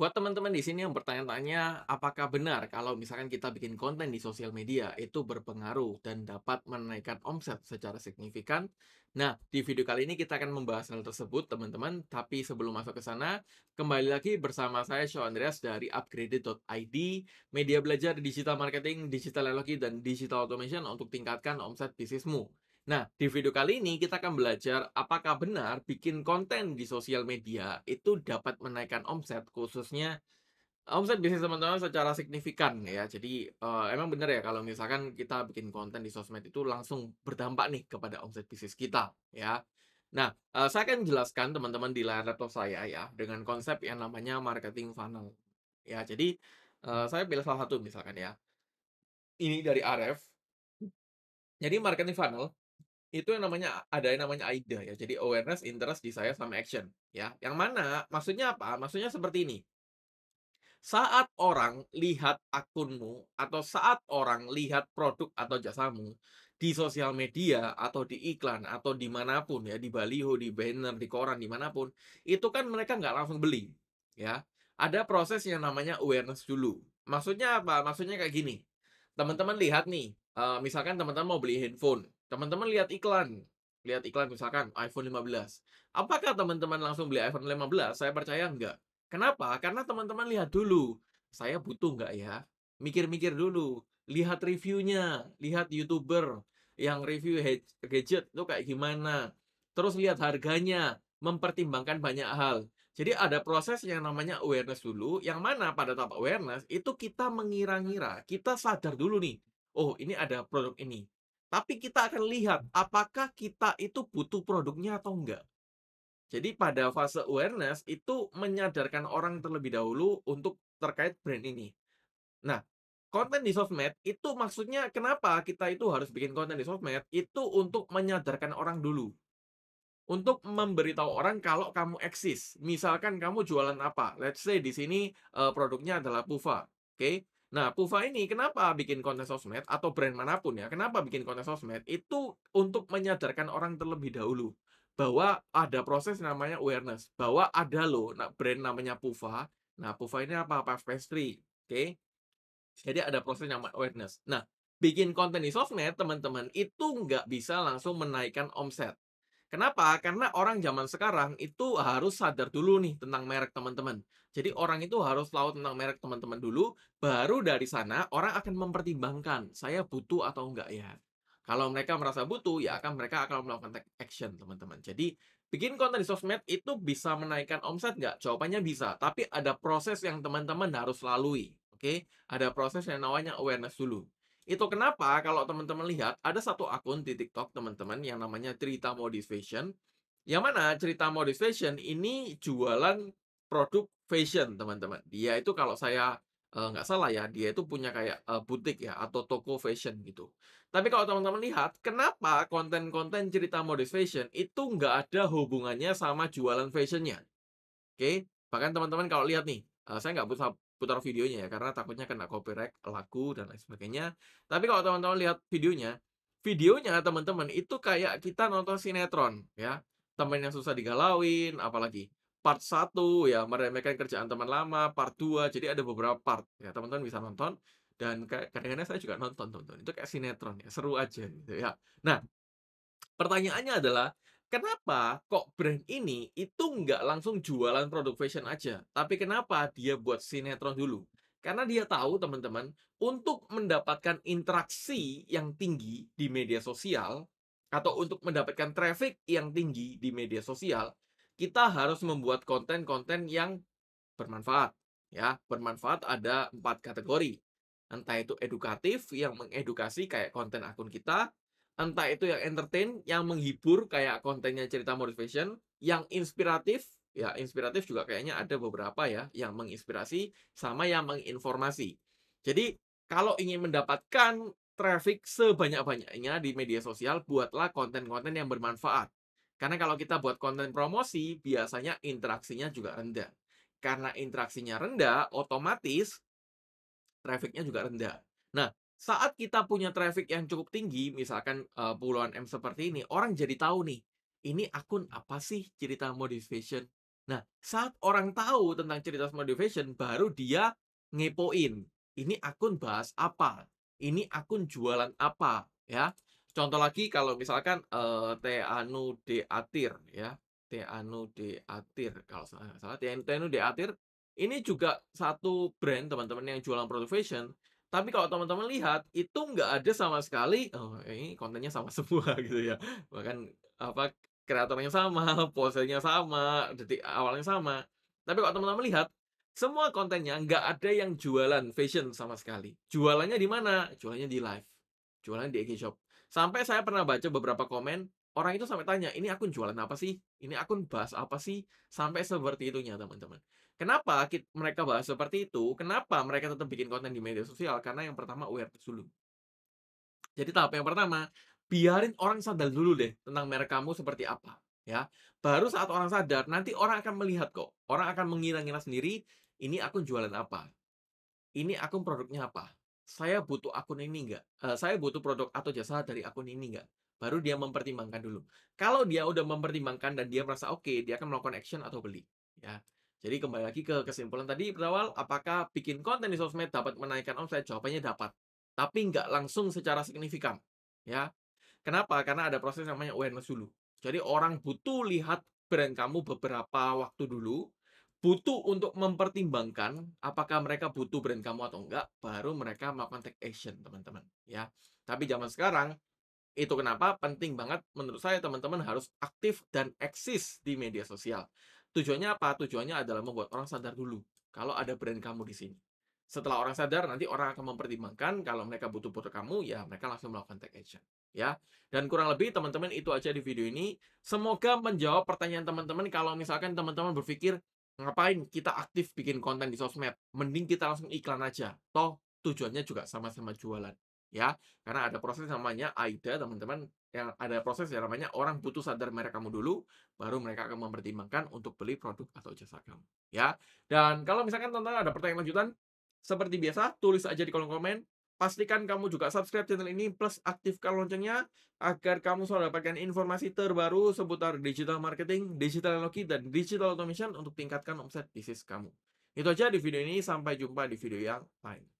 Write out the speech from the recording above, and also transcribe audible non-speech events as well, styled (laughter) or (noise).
Buat teman-teman di sini yang bertanya-tanya, apakah benar kalau misalkan kita bikin konten di sosial media itu berpengaruh dan dapat menaikkan omset secara signifikan? Nah, di video kali ini kita akan membahas hal tersebut, teman-teman. Tapi sebelum masuk ke sana, kembali lagi bersama saya, Sean Andreas dari upgraded.id, media belajar digital marketing, digital analogi dan digital automation untuk tingkatkan omset bisnismu. Nah, di video kali ini kita akan belajar apakah benar bikin konten di sosial media itu dapat menaikkan omset khususnya omset bisnis teman-teman secara signifikan ya. Jadi uh, emang benar ya kalau misalkan kita bikin konten di sosmed itu langsung berdampak nih kepada omset bisnis kita ya. Nah, uh, saya akan jelaskan teman-teman di layar laptop saya ya dengan konsep yang namanya marketing funnel. Ya, jadi uh, saya pilih salah satu misalkan ya. Ini dari RF. Jadi marketing funnel itu yang namanya ada yang namanya AIDA ya. Jadi awareness, interest, desire sama action ya. Yang mana maksudnya apa? Maksudnya seperti ini. Saat orang lihat akunmu atau saat orang lihat produk atau jasamu di sosial media atau di iklan atau dimanapun ya di baliho, di banner, di koran, dimanapun itu kan mereka nggak langsung beli ya. Ada proses yang namanya awareness dulu. Maksudnya apa? Maksudnya kayak gini. Teman-teman lihat nih, eh, misalkan teman-teman mau beli handphone teman-teman lihat iklan lihat iklan misalkan iPhone 15 apakah teman-teman langsung beli iPhone 15 saya percaya enggak kenapa karena teman-teman lihat dulu saya butuh enggak ya mikir-mikir dulu lihat reviewnya lihat youtuber yang review gadget itu kayak gimana terus lihat harganya mempertimbangkan banyak hal jadi ada proses yang namanya awareness dulu, yang mana pada tahap awareness itu kita mengira-ngira, kita sadar dulu nih, oh ini ada produk ini, tapi kita akan lihat apakah kita itu butuh produknya atau enggak. Jadi pada fase awareness itu menyadarkan orang terlebih dahulu untuk terkait brand ini. Nah, konten di sosmed itu maksudnya kenapa kita itu harus bikin konten di sosmed itu untuk menyadarkan orang dulu. Untuk memberitahu orang kalau kamu eksis. Misalkan kamu jualan apa? Let's say di sini eh, produknya adalah Pufa. Oke. Okay? Nah, Pufa ini kenapa bikin konten sosmed atau brand manapun ya, kenapa bikin konten sosmed itu untuk menyadarkan orang terlebih dahulu bahwa ada proses namanya awareness, bahwa ada loh nah, brand namanya Pufa. Nah, Pufa ini apa? apa Pastry. Oke. Okay? Jadi ada proses namanya awareness. Nah, bikin konten di sosmed, teman-teman, itu nggak bisa langsung menaikkan omset. Kenapa? Karena orang zaman sekarang itu harus sadar dulu nih tentang merek teman-teman. Jadi orang itu harus tahu tentang merek teman-teman dulu, baru dari sana orang akan mempertimbangkan saya butuh atau enggak ya. Kalau mereka merasa butuh, ya akan mereka akan melakukan take action teman-teman. Jadi bikin konten di sosmed itu bisa menaikkan omset nggak? Jawabannya bisa, tapi ada proses yang teman-teman harus lalui. Oke, okay? ada proses yang namanya awareness dulu. Itu kenapa kalau teman-teman lihat ada satu akun di TikTok teman-teman yang namanya Cerita Modis Fashion. Yang mana Cerita Modis Fashion ini jualan produk fashion teman-teman. Dia itu kalau saya eh, nggak uh, salah ya, dia itu punya kayak uh, butik ya atau toko fashion gitu. Tapi kalau teman-teman lihat, kenapa konten-konten cerita modis fashion itu nggak ada hubungannya sama jualan fashionnya? Oke, okay? bahkan teman-teman kalau lihat nih, uh, saya nggak usah putar videonya ya karena takutnya kena copyright laku dan lain sebagainya tapi kalau teman-teman lihat videonya videonya teman-teman itu kayak kita nonton sinetron ya teman yang susah digalauin apalagi part 1 ya meremehkan kerjaan teman lama part 2 jadi ada beberapa part ya teman-teman bisa nonton dan kadang saya juga nonton teman-teman itu kayak sinetron ya seru aja gitu ya nah pertanyaannya adalah Kenapa kok brand ini itu nggak langsung jualan produk fashion aja, tapi kenapa dia buat sinetron dulu? Karena dia tahu teman-teman, untuk mendapatkan interaksi yang tinggi di media sosial, atau untuk mendapatkan traffic yang tinggi di media sosial, kita harus membuat konten-konten yang bermanfaat. Ya, bermanfaat ada empat kategori. Entah itu edukatif yang mengedukasi kayak konten akun kita, entah itu yang entertain, yang menghibur kayak kontennya cerita motivation, yang inspiratif, ya inspiratif juga kayaknya ada beberapa ya, yang menginspirasi sama yang menginformasi. Jadi kalau ingin mendapatkan traffic sebanyak-banyaknya di media sosial, buatlah konten-konten yang bermanfaat. Karena kalau kita buat konten promosi, biasanya interaksinya juga rendah. Karena interaksinya rendah, otomatis trafficnya juga rendah. Nah, saat kita punya traffic yang cukup tinggi, misalkan uh, puluhan M seperti ini, orang jadi tahu nih, ini akun apa sih cerita motivation? Nah, saat orang tahu tentang cerita motivation, baru dia ngepoin. Ini akun bahas apa? Ini akun jualan apa? Ya, contoh lagi kalau misalkan uh, Teanu Atir, ya, Teanu Atir, kalau salah, salah Teanu Atir, ini juga satu brand teman-teman yang jualan produk fashion tapi kalau teman-teman lihat itu nggak ada sama sekali oh, ini kontennya sama (laughs) semua gitu ya. Bahkan apa kreatornya sama, posenya sama, detik awalnya sama. Tapi kalau teman-teman lihat semua kontennya nggak ada yang jualan fashion sama sekali. Jualannya di mana? Jualannya di live. Jualannya di IG Shop. Sampai saya pernah baca beberapa komen, orang itu sampai tanya, ini akun jualan apa sih? Ini akun bahas apa sih? Sampai seperti itunya, teman-teman. Kenapa kita, mereka bahas seperti itu? Kenapa mereka tetap bikin konten di media sosial? Karena yang pertama awareness dulu. Jadi tahap yang pertama, biarin orang sadar dulu deh tentang merek kamu seperti apa. ya. Baru saat orang sadar, nanti orang akan melihat kok. Orang akan mengira-ngira sendiri, ini akun jualan apa? Ini akun produknya apa? Saya butuh akun ini enggak? Uh, eh, saya butuh produk atau jasa dari akun ini enggak? baru dia mempertimbangkan dulu. Kalau dia udah mempertimbangkan dan dia merasa oke, okay, dia akan melakukan action atau beli, ya. Jadi kembali lagi ke kesimpulan tadi berawal apakah bikin konten di sosmed dapat menaikkan omset? Jawabannya dapat, tapi nggak langsung secara signifikan, ya. Kenapa? Karena ada proses yang namanya awareness dulu. Jadi orang butuh lihat brand kamu beberapa waktu dulu, butuh untuk mempertimbangkan apakah mereka butuh brand kamu atau enggak, baru mereka melakukan take action, teman-teman. Ya, tapi zaman sekarang itu kenapa penting banget menurut saya teman-teman harus aktif dan eksis di media sosial. Tujuannya apa? Tujuannya adalah membuat orang sadar dulu kalau ada brand kamu di sini. Setelah orang sadar, nanti orang akan mempertimbangkan kalau mereka butuh foto kamu, ya mereka langsung melakukan take action. Ya, dan kurang lebih teman-teman itu aja di video ini. Semoga menjawab pertanyaan teman-teman kalau misalkan teman-teman berpikir ngapain kita aktif bikin konten di sosmed, mending kita langsung iklan aja. Toh tujuannya juga sama-sama jualan ya karena ada proses namanya AIDA teman-teman yang ada proses yang namanya orang butuh sadar merek kamu dulu baru mereka akan mempertimbangkan untuk beli produk atau jasa kamu ya dan kalau misalkan teman-teman ada pertanyaan lanjutan seperti biasa tulis aja di kolom komen pastikan kamu juga subscribe channel ini plus aktifkan loncengnya agar kamu selalu dapatkan informasi terbaru seputar digital marketing, digital teknologi dan digital automation untuk tingkatkan omset bisnis kamu. Itu aja di video ini sampai jumpa di video yang lain.